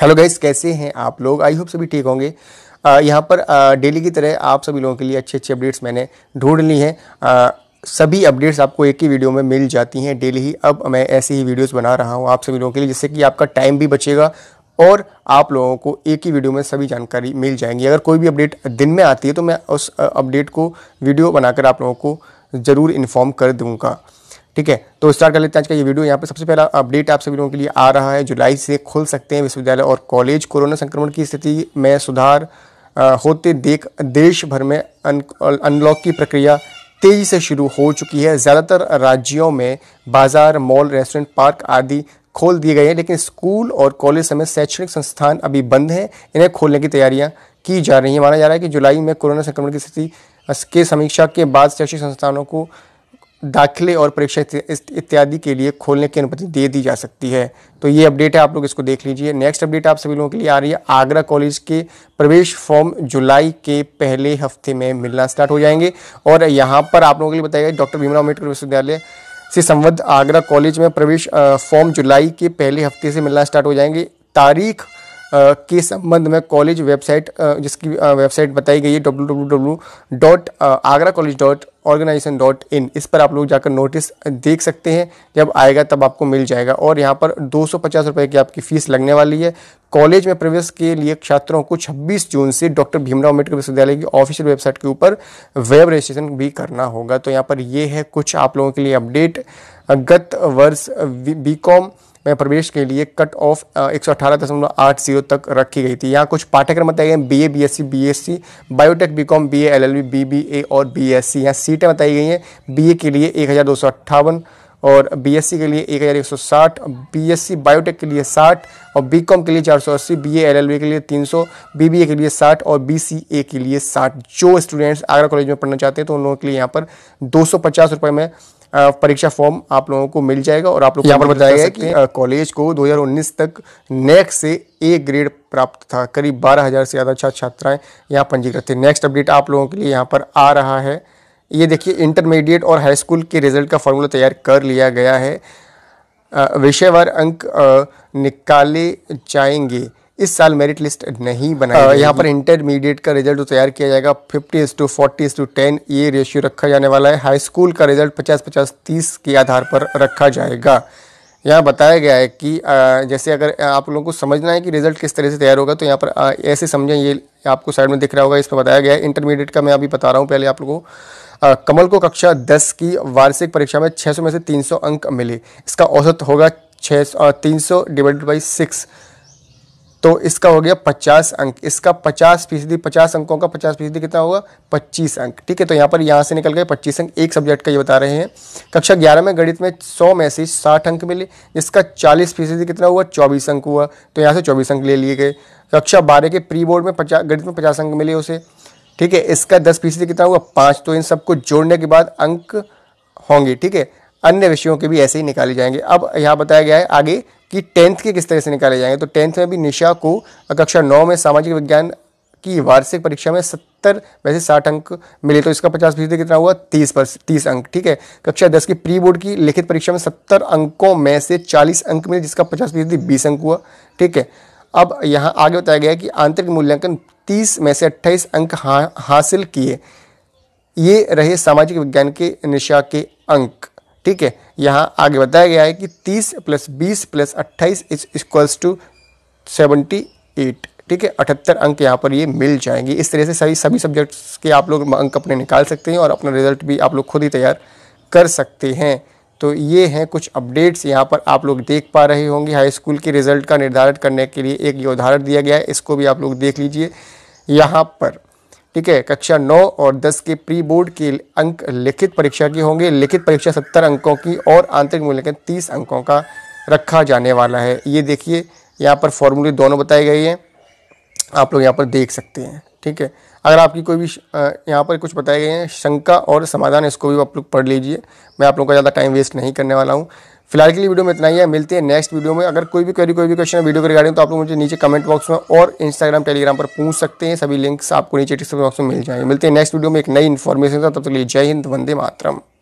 hello guys कैसे हैं आप लोग आई होप सभी ठीक होंगे यहाँ पर डेली की तरह आप सभी लोगों के लिए अच्छी अच्छी अपडेट्स मैंने ढूंढ ली हैं सभी अपडेट्स आपको एक ही वीडियो में मिल जाती हैं डेली ही अब मैं ऐसे ही वीडियोस बना रहा हूँ आप सभी लोगों के लिए जिससे कि आपका टाइम भी बचेगा और आप लोगों को एक ही वीडियो में सभी जानकारी मिल जाएंगी अगर कोई भी अपडेट दिन में आती है तो मैं उस अपडेट को वीडियो बनाकर आप लोगों को ज़रूर इन्फॉर्म कर दूँगा ठीक है तो स्टार्ट कर लेते हैं आज का ये वीडियो यहाँ पे सबसे पहला अपडेट आप सभी लोगों के लिए आ रहा है जुलाई से खुल सकते हैं विश्वविद्यालय और कॉलेज कोरोना संक्रमण की स्थिति में सुधार होते देख देश भर में अनलॉक की प्रक्रिया तेजी से शुरू हो चुकी है ज़्यादातर राज्यों में बाजार मॉल रेस्टोरेंट पार्क आदि खोल दिए गए हैं लेकिन स्कूल और कॉलेज समेत शैक्षणिक संस्थान अभी बंद हैं इन्हें खोलने की तैयारियां की जा रही हैं माना जा रहा है कि जुलाई में कोरोना संक्रमण की स्थिति के समीक्षा के बाद शैक्षिक संस्थानों को दाखिले और परीक्षा इत्यादि के लिए खोलने की अनुमति दे दी जा सकती है तो ये अपडेट है आप लोग इसको देख लीजिए नेक्स्ट अपडेट आप सभी लोगों के लिए आ रही है आगरा कॉलेज के प्रवेश फॉर्म जुलाई के पहले हफ्ते में मिलना स्टार्ट हो जाएंगे और यहाँ पर आप लोगों के लिए बताया गया डॉक्टर भीमराव अम्बेडकर विश्वविद्यालय से संबद्ध आगरा कॉलेज में प्रवेश फॉर्म जुलाई के पहले हफ्ते से मिलना स्टार्ट हो जाएंगे तारीख के संबंध में कॉलेज वेबसाइट जिसकी वेबसाइट बताई गई है W W W dot Agra college dot organisation dot in इस पर आप लोग जाकर नोटिस देख सकते हैं जब आएगा तब आपको मिल जाएगा और यहाँ पर दो रुपए की आपकी फ़ीस लगने वाली है कॉलेज में प्रवेश के लिए छात्रों को 26 जून से डॉक्टर भीमराव अम्बेडकर विश्वविद्यालय की ऑफिशियल वेबसाइट के ऊपर वेब रजिस्ट्रेशन भी करना होगा तो यहाँ पर ये है कुछ आप लोगों के लिए अपडेट गत वर्ष बी कॉम में प्रवेश के लिए कट ऑफ एक तक रखी गई थी यहाँ कुछ पाठ्यक्रम बताए गए B A B S C B S C biotech B com B L L B B B A और बी एस सी यहाँ सीटें बताई गई हैं बी ए के लिए एक हज़ार दो सौ अट्ठावन और बीएससी के लिए एक हज़ार एक सौ साठ बीएससी बायोटेक के लिए साठ और बीकॉम के लिए चार सौ अस्सी बी एल के लिए तीन सौ बीबीए के लिए साठ और बीसीए के लिए साठ जो स्टूडेंट्स आगरा कॉलेज में पढ़ना चाहते हैं तो उन लोगों के लिए यहाँ पर दो सौ पचास रुपये में परीक्षा फॉर्म आप लोगों को मिल जाएगा और आप लोग यहाँ पर बताया गया कि कॉलेज को 2019 तक नेक से ए ग्रेड प्राप्त था करीब 12000 से ज़्यादा छात्र छात्राएं यहाँ पंजीकृत थे नेक्स्ट अपडेट आप लोगों के लिए यहाँ पर आ रहा है ये देखिए इंटरमीडिएट और हाई स्कूल के रिजल्ट का फॉर्मूला तैयार कर लिया गया है विषयवार अंक निकाले जाएंगे इस साल मेरिट लिस्ट नहीं बनाया यहाँ पर इंटरमीडिएट का रिजल्ट तो तैयार किया जाएगा fifty is to forty is to ten ये रेशियो रखा जाने वाला है हाई स्कूल का रिजल्ट पचास पचास तीस के आधार पर रखा जाएगा यहाँ बताया गया है कि जैसे अगर आप लोगों को समझना है कि रिजल्ट किस तरह से तैयार होगा तो यहाँ पर ऐसे समझें ये आपको साइड में दिख रहा होगा इस पर बताया गया है इंटरमीडिएट का मैं अभी बता रहा हूँ पहले आप लोगों को कमल को कक्षा 10 की वार्षिक परीक्षा में 600 में से 300 अंक मिले इसका औसत होगा छः तीन सौ डिवाइडेड बाई सिक्स तो इसका हो गया पचास अंक इसका पचास फीसदी पचास अंकों का पचास फीसदी कितना होगा पच्चीस अंक ठीक है तो यहाँ पर यहाँ से निकल गए पच्चीस अंक एक सब्जेक्ट का ये बता रहे हैं कक्षा ग्यारह में गणित में सौ में से साठ अंक मिले जिसका चालीस फीसदी कितना हुआ चौबीस अंक हुआ तो यहाँ से चौबीस अंक ले लिए गए कक्षा बारह के प्री बोर्ड में पचास गणित में पचास अंक मिले उसे ठीक है इसका दस फीसदी कितना हुआ पाँच तो इन सबको जोड़ने के बाद अंक होंगे ठीक है अन्य विषयों के भी ऐसे ही निकाले जाएंगे अब यहाँ बताया गया है आगे कि टेंथ के किस तरह से निकाले जाएंगे तो टेंथ में भी निशा को कक्षा नौ में सामाजिक विज्ञान की वार्षिक परीक्षा में सत्तर वैसे साठ अंक मिले तो इसका पचास फीसदी कितना हुआ तीस पर तीस अंक ठीक है कक्षा दस की प्री बोर्ड की लिखित परीक्षा में सत्तर अंकों में से चालीस अंक मिले जिसका पचास फीसदी बीस अंक हुआ ठीक है अब यहाँ आगे बताया गया कि आंतरिक मूल्यांकन तीस में से अट्ठाईस अंक हा, हासिल किए ये रहे सामाजिक विज्ञान के निशा के अंक ठीक है यहाँ आगे बताया गया है कि 30 प्लस बीस प्लस अट्ठाईस is equals to seventy eight ठीक है अठहत्तर अंक यहाँ पर ये मिल जाएंगे इस तरह से सभी सभी सब्जेक्ट्स के आप लोग अंक अपने निकाल सकते हैं और अपना रिजल्ट भी आप लोग खुद ही तैयार कर सकते हैं तो ये हैं कुछ अपडेट्स यहाँ पर आप लोग देख पा रहे होंगे हाई स्कूल के रिजल्ट का निर्धारण करने के लिए एक ये उदाहरण दिया गया है इसको भी आप लोग देख लीजिए यहाँ पर ठीक है कक्षा नौ और दस के प्री बोर्ड के अंक लिखित परीक्षा की होंगे लिखित परीक्षा सत्तर अंकों की और आंतरिक मूल्यांकन तीस अंकों का रखा जाने वाला है ये देखिए यहाँ पर फॉर्मूले दोनों बताए गए हैं आप लोग यहाँ पर देख सकते हैं ठीक है अगर आपकी कोई भी यहाँ पर कुछ बताए गए हैं शंका और समाधान इसको भी आप लोग पढ़ लीजिए मैं आप लोगों का ज़्यादा टाइम वेस्ट नहीं करने वाला हूँ फिलहाल के लिए वीडियो में इतना ही है मिलते हैं नेक्स्ट वीडियो में अगर कोई भी क्वेरी कोई भी क्वेश्चन वीडियो के रिगार्डिंग तो आप लोग मुझे नीचे कमेंट बॉक्स में और इंस्टाग्राम टेलीग्राम पर पूछ सकते हैं सभी लिंक्स आपको नीचे डिस्क्रिप्शन बॉक्स में मिल जाएंगे मिलते हैं नेक्स्ट वीडियो में एक नई इन्फॉर्मेशन था तब तक लिए जय हिंद वंदे मातरम